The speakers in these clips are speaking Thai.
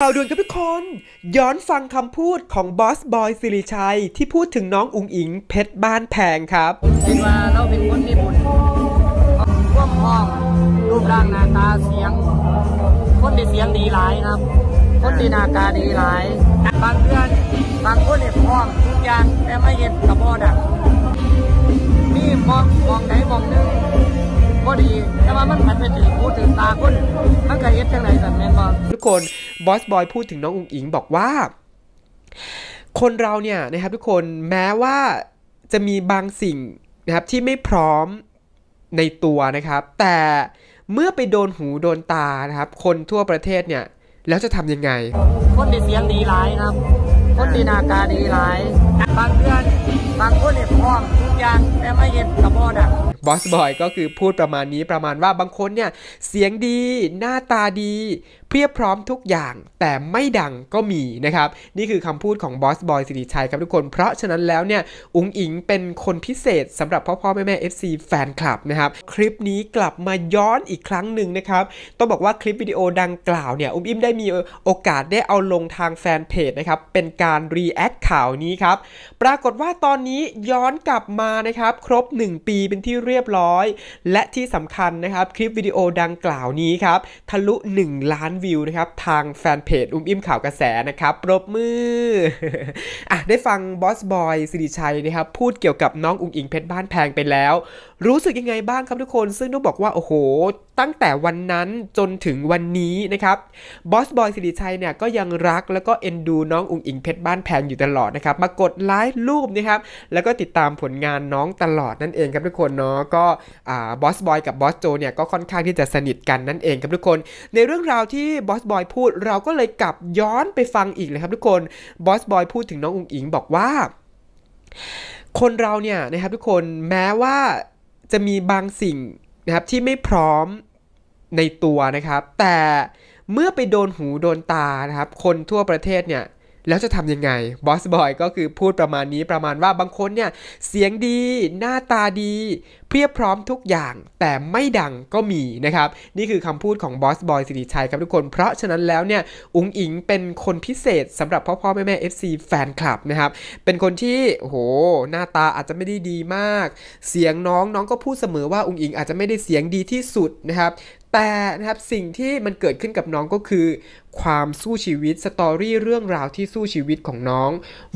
ข่าวด่วนกับทุกคน ย้อนฟังคำพูดของบอสบอยสิริชัย ที่พูดถึงน้องอุงอิงเพชรบ้านแพงครับค็นว่าเราเป็นคนมีบุญร่วมพ้องรูปร่างหน้าตาเสียง คนที่เสียงดีหลายครับ คนที่หน้าตาดีหลาย บางเพื่อนบางคนเนี่ยพ้องทุกอย่างแต่ไม่เห็นกระบอดัก นี่มองมองไหนมองนึงก็ดี แต่ว่ามันมันไปถึงพูดถึงตาคนมันก็เห็นจังไหนสันแมนบองทุกคนบอสบอยพูดถึงน้องอุ๋งอิงบอกว่า คนเราเนี่ยนะครับทุกคนแม้ว่าจะมีบางสิ่งนะครับที่ไม่พร้อมในตัวนะครับ แต่เมื่อไปโดนหูโดนตานะครับ คนทั่วประเทศเนี่ยแล้วจะทำยังไงคนดีเสียงดีร้ายครับคนดีนาการดีร้าย บางเพื่อนบางคนเนี่ยพร้อมทุกอย่างแต่ไม่เห็นกับพ่อดักบอสบอยก็คือพูดประมาณนี้ประมาณว่าบางคนเนี่ยเสียงดีหน้าตาดีเพียบพร้อมทุกอย่างแต่ไม่ดังก็มีนะครับ นี่คือคำพูดของบอสบอยสิริชัยครับทุกคน เพราะฉะนั้นแล้วเนี่ย อุ้งอิงเป็นคนพิเศษสำหรับพ่อพ่อแม่แม่ FC แฟนคลับนะครับ คลิปนี้กลับมาย้อนอีกครั้งหนึ่งนะครับ ต้องบอกว่าคลิปวิดีโอดังกล่าวเนี่ย อุ้มอิมได้มีโอกาสได้เอาลงทางแฟนเพจนะครับเป็นการรีแอคข่าวนี้ครับปรากฏว่าตอนนี้ย้อนกลับมานะครับครบ 1 ปีเป็นที่เรียบร้อยและที่สำคัญนะครับ คลิปวิดีโอดังกล่าวนี้ครับทะลุ 1 ล้านวิวนะครับทางแฟนเพจอุ้มอิ่มข่าวกระแสนะครับปรบมืออ่ะได้ฟังบอสบอยสิริชัยนะครับ พูดเกี่ยวกับน้องอุ้งอิงเพชรบ้านแพงไปแล้วรู้สึกยังไงบ้างครับทุกคน ซึ่งต้องบอกว่าโอ้โห ตั้งแต่วันนั้นจนถึงวันนี้นะครับบอสบอยสิริชัยเนี่ยก็ยังรักแล้วก็เอ็นดูน้องอุ๋งอิงเพชรบ้านแพงอยู่ตลอดนะครับมากดไลค์รูปนะครับแล้วก็ติดตามผลงานน้องตลอดนั่นเองครับทุกคนเนาะก็บอสบอยกับบอสโจเนี่ยก็ค่อนข้างที่จะสนิทกันนั่นเองครับทุกคน ในเรื่องราวที่บอสบอยพูดเราก็เลยกลับย้อนไปฟังอีกเลยครับทุกคนบอสบอยพูดถึงน้องอุ๋งอิงบอกว่า คนเราเนี่ยนะครับทุกคนแม้ว่าจะมีบางสิ่งนะครับ ที่ไม่พร้อมในตัวนะครับ แต่เมื่อไปโดนหูโดนตานะครับ คนทั่วประเทศเนี่ยแล้วจะทำยังไงบอสบอยก็คือพูดประมาณนี้ประมาณว่าบางคนเนี่ย เสียงดีหน้าตาดีเพียบพร้อมทุกอย่างแต่ไม่ดังก็มีนะครับ นี่คือคำพูดของบอสบอยสิริชัยครับทุกคน เพราะฉะนั้นแล้วเนี่ย อุ้งอิงเป็นคนพิเศษสำหรับพ่อพ่อแม่แม่ FC แฟนคลับนะครับ เป็นคนที่โห หน้าตาอาจจะไม่ได้ดีมากเสียงน้องน้องก็พูดเสมอว่าอุ้งอิงอาจจะไม่ได้เสียงดีที่สุดนะครับแต่นะครับ สิ่งที่มันเกิดขึ้นกับน้องก็คือ ความสู้ชีวิตสตอรี่เรื่องราวที่สู้ชีวิตของน้อง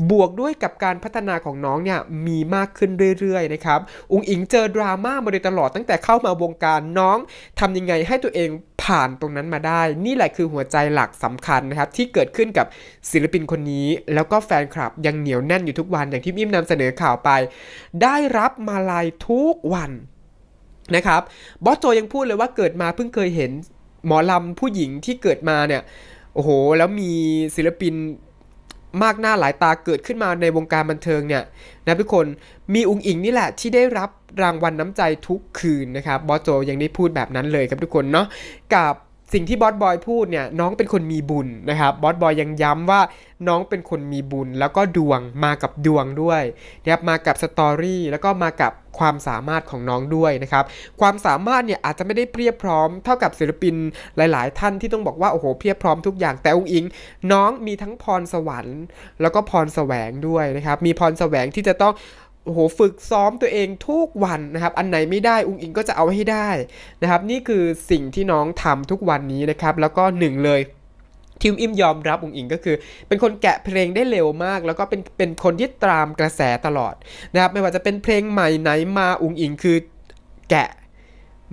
บวกด้วยกับการพัฒนาของน้องเนี่ยมีมากขึ้นเรื่อยๆนะครับอุงอิงเจอดราม่ามาโดยตลอดตั้งแต่เข้ามาวงการน้อง ทำยังไงให้ตัวเองผ่านตรงนั้นมาได้ นี่แหละคือหัวใจหลักสำคัญนะครับที่เกิดขึ้นกับศิลปินคนนี้ แล้วก็แฟนคลับยังเหนียวแน่นอยู่ทุกวันอย่างที่มิมนำเสนอข่าวไป ได้รับมาลายทุกวันนะครับ บอสโจยังพูดเลยว่าเกิดมาเพิ่งเคยเห็นหมอลำผู้หญิงที่เกิดมาเนี่ย โอ้โห แล้วมีศิลปินมากหน้าหลายตาเกิดขึ้นมาในวงการบันเทิงเนี่ย นะทุกคน มีอุงอิงนี่แหละที่ได้รับรางวัลนน้ำใจทุกคืนนะครับ บอสโจยังได้พูดแบบนั้นเลยครับทุกคนเนาะกับสิ่งที่บอสบอยพูดเนี่ย น้องเป็นคนมีบุญนะครับ บอสบอยยังย้ำว่าน้องเป็นคนมีบุญ แล้วก็ดวงมากับดวงด้วยนะครับมากับสตอรี่แล้วก็มากับความสามารถของน้องด้วยนะครับ ความสามารถเนี่ยอาจจะไม่ได้เพียบพร้อมเท่ากับศิลปินหลายๆท่านที่ต้องบอกว่า โอ้โหเพียบพร้อมทุกอย่างแต่องค์อิงน้องมีทั้งพรสวรรค์ แล้วก็พรแสวงด้วยนะครับมีพรแสวงที่จะต้องโอ้โหฝึกซ้อมตัวเองทุกวันนะครับอันไหนไม่ได้ อุ้งอิงก็จะเอาให้ได้นะครับนี่คือสิ่งที่น้องทำทุกวันนี้นะครับแล้วก็หนึ่งเลยทิมอิมยอมรับอุงอิงก็คือ เป็นคนแกะเพลงได้เร็วมาก แล้วก็เป็นเป็นคนที่ตามกระแสตลอดนะครับไม่ว่าจะเป็นเพลงใหม่ไหน มาอุงอิงคือแกะ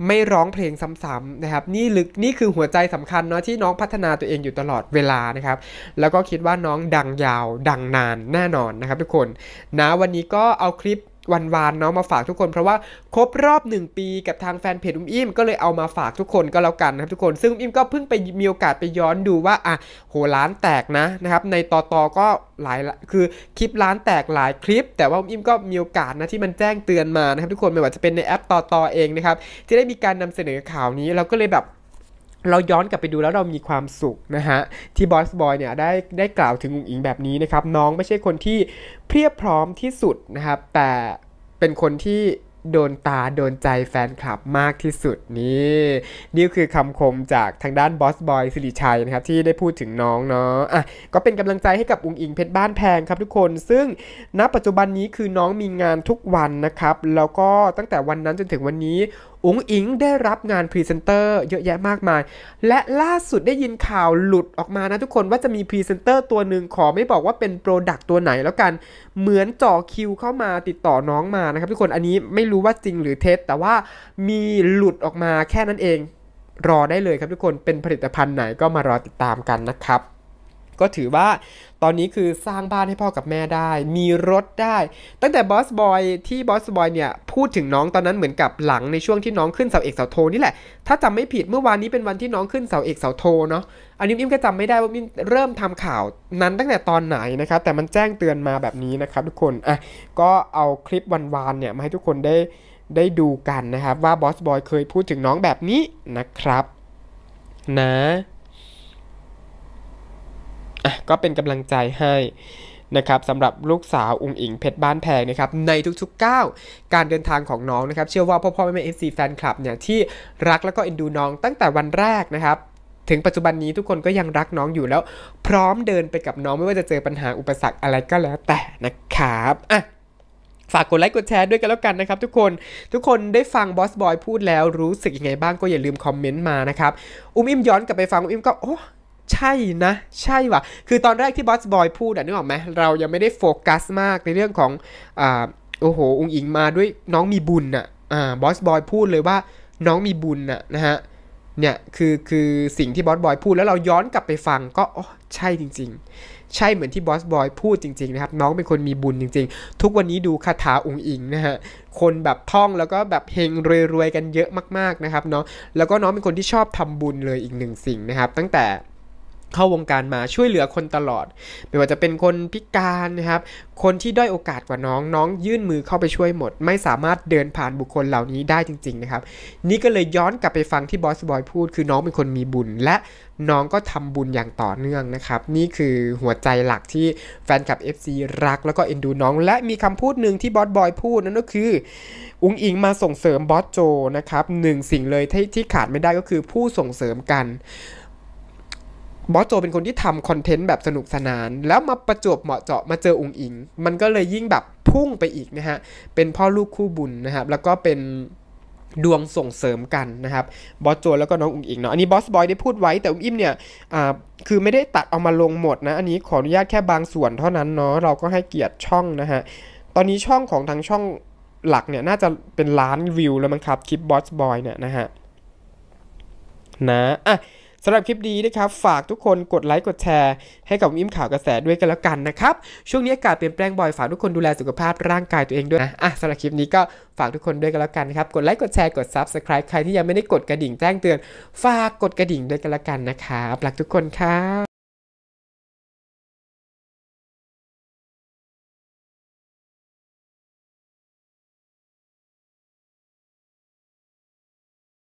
ไม่ร้องเพลงซ้ำ ๆ นะครับ นี่ลึก นี่คือหัวใจสำคัญเนาะที่น้องพัฒนาตัวเองอยู่ตลอดเวลานะครับ แล้วก็คิดว่าน้องดังยาว ดังนานแน่นอนนะครับทุกคน นะวันนี้ก็เอาคลิปวันวานเนาะมาฝากทุกคนเพราะว่าครบรอบ 1 ปีกับทางแฟนเพจอุ้มอิ่มก็เลยเอามาฝากทุกคนก็แล้วกันนะครับทุกคน ซึ่งอุ้มอิ่มก็เพิ่งไปมีโอกาสไปย้อนดูว่าอ่ะโหร้านแตกนะนะครับ ในต่อตอก็หลายคือคลิปร้านแตกหลายคลิป แต่ว่าอุ้มอิ่มก็มีโอกาสนะที่มันแจ้งเตือนมานะครับทุกคนไม่ว่าจะเป็นในแอปต่อตอเองนะครับ ที่ได้มีการนำเสนอข่าวนี้เราก็เลยแบบเราย้อนกลับไปดูแล้วเรามีความสุขนะฮะที่บอสบอยเนี่ยได้ได้กล่าวถึงอุ๋งอิงแบบนี้นะครับ น้องไม่ใช่คนที่เพียบพร้อมที่สุดนะครับแต่เป็นคนที่โดนตาโดนใจแฟนคลับมากที่สุดนี่นี่คือคำคมจากทางด้านบอสบอยสิริชัยนะครับที่ได้พูดถึงน้องเนาะอ่ะก็เป็นกำลังใจให้กับอุงอิงเพชรบ้านแพงครับทุกคน ซึ่งณปัจจุบันนี้คือน้องมีงานทุกวันนะครับ แล้วก็ตั้งแต่วันนั้นจนถึงวันนี้อุ๋งอิงได้รับงานพรีเซนเตอร์เยอะแยะมากมาย และล่าสุดได้ยินข่าวหลุดออกมานะทุกคนว่าจะมีพรีเซนเตอร์ตัวหนึ่งขอไม่บอกว่าเป็นโปรดักต์ตัวไหนแล้วกันเหมือนจ่อคิวเข้ามาติดต่อน้องมานะครับทุกคนอันนี้ไม่รู้ว่าจริงหรือเท็จแต่ว่ามีหลุดออกมาแค่นั้นเอง รอได้เลยครับทุกคนเป็นผลิตภัณฑ์ไหนก็มารอติดตามกันนะครับก็ถือว่าตอนนี้คือสร้างบ้านให้พ่อกับแม่ได้ มีรถได้ ตั้งแต่บอสบอยที่บอสบอยเนี่ยพูดถึงน้องตอนนั้นเหมือนกับหลังในช่วงที่น้องขึ้นเสาเอกเสาโทนี่แหละ ถ้าจำไม่ผิดเมื่อวานนี้เป็นวันที่น้องขึ้นเสาเอกเสาโทเนาะอันนี้มิ่มก็จำไม่ได้ว่ามิ่มเริ่มทำข่าวนั้นตั้งแต่ตอนไหนนะครับแต่มันแจ้งเตือนมาแบบนี้นะครับ ทุกคนอ่ะก็เอาคลิปวันวานเนี่ยมาให้ทุกคนได้ได้ดูกันนะครับว่าบอสบอยเคยพูดถึงน้องแบบนี้นะครับ นะก็เป็นกำลังใจให้นะครับสำหรับลูกสาว อุ้งอิงเพชรบ้านแพงนะครับ ในทุกๆก้าวการเดินทางของน้องนะครับ เชื่อว่าพ่อพ่อแม่แม่เอฟซีแฟนคลับเนี่ย ที่รักแล้วก็เอ็นดูน้อง ตั้งแต่วันแรกนะครับ ถึงปัจจุบันนี้ทุกคนก็ยังรักน้องอยู่แล้ว พร้อมเดินไปกับน้องไม่ว่าจะเจอปัญหาอุปสรรคอะไรก็แล้วแต่นะครับอ่ะฝากกดไลค์กดแชร์ด้วยกันแล้วกันนะครับทุกคนทุกคนได้ฟังบอสบอยพูดแล้วรู้สึกยังไงบ้างก็อย่าลืมคอมเมนต์มานะครับอุ้มอิมย้อนกลับไปฟังอุ้มอิมก็โอ้ใช่นะ ใช่ว่ะคือตอนแรกที่บอสบอยพูดอะนึกออกไหมเรายังไม่ได้โฟกัสมากในเรื่องของอ่าโอ้โหองอิงมาด้วยน้องมีบุญอะอ่าบอสบอยพูดเลยว่าน้องมีบุญอะนะฮะเนี่ยคือคือสิ่งที่บอสบอยพูดแล้วเราย้อนกลับไปฟังก็อ๋อใช่จริงๆ ใช่เหมือนที่บอสบอยพูดจริงๆนะครับน้องเป็นคนมีบุญจริง ๆ ทุกวันนี้ดูคาถาองค์อิงนะฮะคนแบบท่องแล้วก็แบบเฮงรวยๆกันเยอะมากๆนะครับเนาะแล้วก็น้องเป็นคนที่ชอบทำบุญเลยอีกหนึ่งสิ่งนะครับตั้งแต่เข้าวงการมาช่วยเหลือคนตลอด ไม่ว่าจะเป็นคนพิการนะครับคนที่ด้อยโอกาสกว่าน้อง น้องยื่นมือเข้าไปช่วยหมด ไม่สามารถเดินผ่านบุคคลเหล่านี้ได้จริง ๆนะครับนี่ก็เลยย้อนกลับไปฟังที่บอสบอยพูด คือน้องเป็นคนมีบุญและน้องก็ทำบุญอย่างต่อเนื่องนะครับ นี่คือหัวใจหลักที่แฟนคลับ FC รักแล้วก็เอ็นดูน้อง และมีคำพูดหนึ่งที่บอสบอยพูดนั่นก็คืออุงอิงมาส่งเสริมบอสโจนะครับหนึ่งสิ่งเลยที่ที่ขาดไม่ได้ก็คือผู้ส่งเสริมกันบอสโจเป็นคนที่ทำคอนเทนต์แบบสนุกสนาน แล้วมาประจบเหมาะเจาะมาเจอองค์อิงมันก็เลยยิ่งแบบพุ่งไปอีกนะฮะเป็นพ่อลูกคู่บุญนะครับแล้วก็เป็นดวงส่งเสริมกันนะครับบอสโจแล้วก็น้องอุคงอิงเนาะอันนี้บอสบอยได้พูดไว้แต่อุงอิมเนี่ยคือไม่ได้ตัดเอามาลงหมดนะอันนี้ขออนุญาตแค่บางส่วนเท่านั้นเนาะเราก็ให้เกียรติช่องนะฮะตอนนี้ช่องของทางช่องหลักเนี่ยน่าจะเป็นล้านวิวแล้วมั้งครับคลิปบอสบอยเนี่ยนะฮะนะอ่ะสำหรับคลิปดีนะครับฝากทุกคนกดไลค์กดแชร์ให้กับอิมข่าวกระแสด้วยกันแล้วกันนะครับช่วงนี้อากาศเปลี่ยนแปลงบ่อยฝากทุกคนดูแลสุขภาพร่างกายตัวเองด้วยนะอ่ะสำหรับคลิปนี้ก็ฝากทุกคนด้วยกันแล้วกันนะครับกดไลค์กดแชร์กด Subscribe ใครที่ยังไม่ได้กดกระดิ่งแจ้งเตือนฝากกดกระดิ่งด้วยกันแล้วกันนะครับรักทุกคนครับ